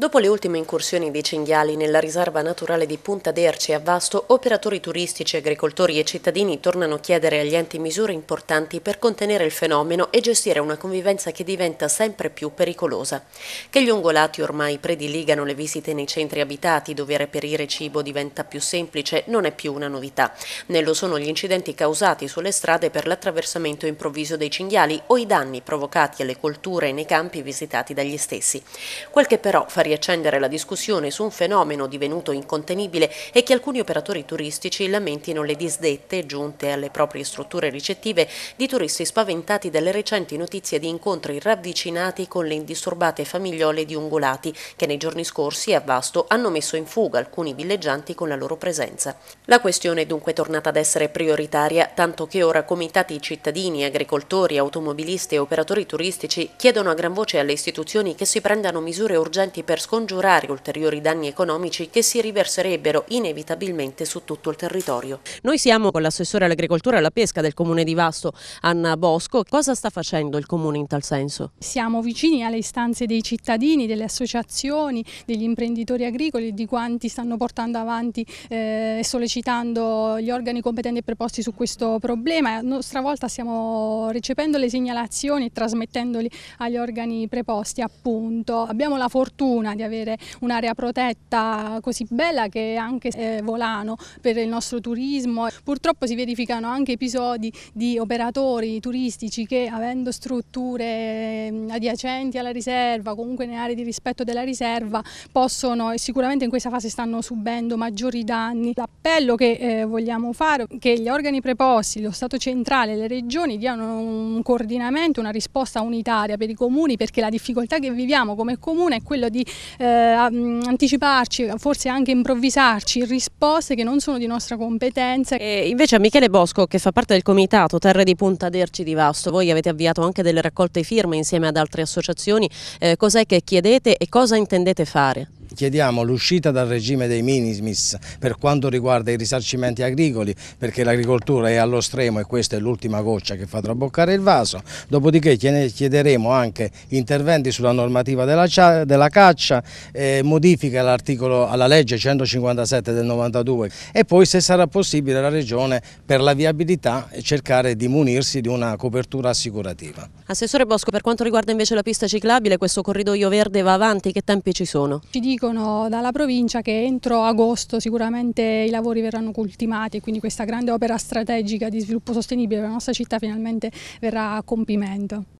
Dopo le ultime incursioni dei cinghiali nella riserva naturale di Punta d'Erce a Vasto, operatori turistici, agricoltori e cittadini tornano a chiedere agli enti misure importanti per contenere il fenomeno e gestire una convivenza che diventa sempre più pericolosa. Che gli ungolati ormai prediligano le visite nei centri abitati dove reperire cibo diventa più semplice non è più una novità. Ne lo sono gli incidenti causati sulle strade per l'attraversamento improvviso dei cinghiali o i danni provocati alle colture nei campi visitati dagli stessi. Quel che però fa riaccendere la discussione su un fenomeno divenuto incontenibile e che alcuni operatori turistici lamentino le disdette giunte alle proprie strutture ricettive di turisti spaventati dalle recenti notizie di incontri ravvicinati con le indisturbate famigliole di ungulati che nei giorni scorsi a Vasto hanno messo in fuga alcuni villeggianti con la loro presenza. La questione è dunque tornata ad essere prioritaria, tanto che ora comitati cittadini, agricoltori, automobilisti e operatori turistici chiedono a gran voce alle istituzioni che si prendano misure urgenti per per scongiurare ulteriori danni economici che si riverserebbero inevitabilmente su tutto il territorio. Noi siamo con l'assessore all'agricoltura e alla pesca del comune di Vasto, Anna Bosco. Cosa sta facendo il comune in tal senso? Siamo vicini alle istanze dei cittadini, delle associazioni, degli imprenditori agricoli, di quanti stanno portando avanti eh, e eh, sollecitando gli organi competenti e preposti su questo problema. A nostra volta stiamo ricevendo le segnalazioni e trasmettendoli agli organi preposti appunto. Abbiamo la fortuna fortuna di avere un'area protetta così bella che è anche eh, volano per il nostro turismo. Purtroppo si verificano anche episodi di operatori turistici che avendo strutture adiacenti alla riserva, comunque in aree di rispetto della riserva, possono e sicuramente in questa fase stanno subendo maggiori danni. L'appello che eh, vogliamo fare è che gli organi preposti, lo Stato centrale, le regioni diano un coordinamento, una risposta unitaria per i comuni perché la difficoltà che viviamo come comune è quella di eh, mm, anticiparci, forse anche improvvisarci risposte che non sono di nostra competenza. E invece a Michele Bosco che fa parte del comitato Terre di Punta d'Erci di Vasto, voi avete avviato anche delle raccolte firme insieme ad altre associazioni, eh, cos'è che chiedete e cosa intendete fare? chiediamo l'uscita dal regime dei minimis per quanto riguarda i risarcimenti agricoli perché l'agricoltura è allo stremo e questa è l'ultima goccia che fa traboccare il vaso, dopodiché chiederemo anche interventi sulla normativa della, caccia, eh, modifiche all'articolo alla legge 157 del 92 e poi se sarà possibile la regione per la viabilità cercare di munirsi di una copertura assicurativa. Assessore Bosco, per quanto riguarda invece la pista ciclabile, questo corridoio verde va avanti, che tempi ci sono? Ci dico dicono dalla provincia che entro agosto sicuramente i lavori verranno ultimati e quindi questa grande opera strategica di sviluppo sostenibile della nostra città finalmente verrà a compimento.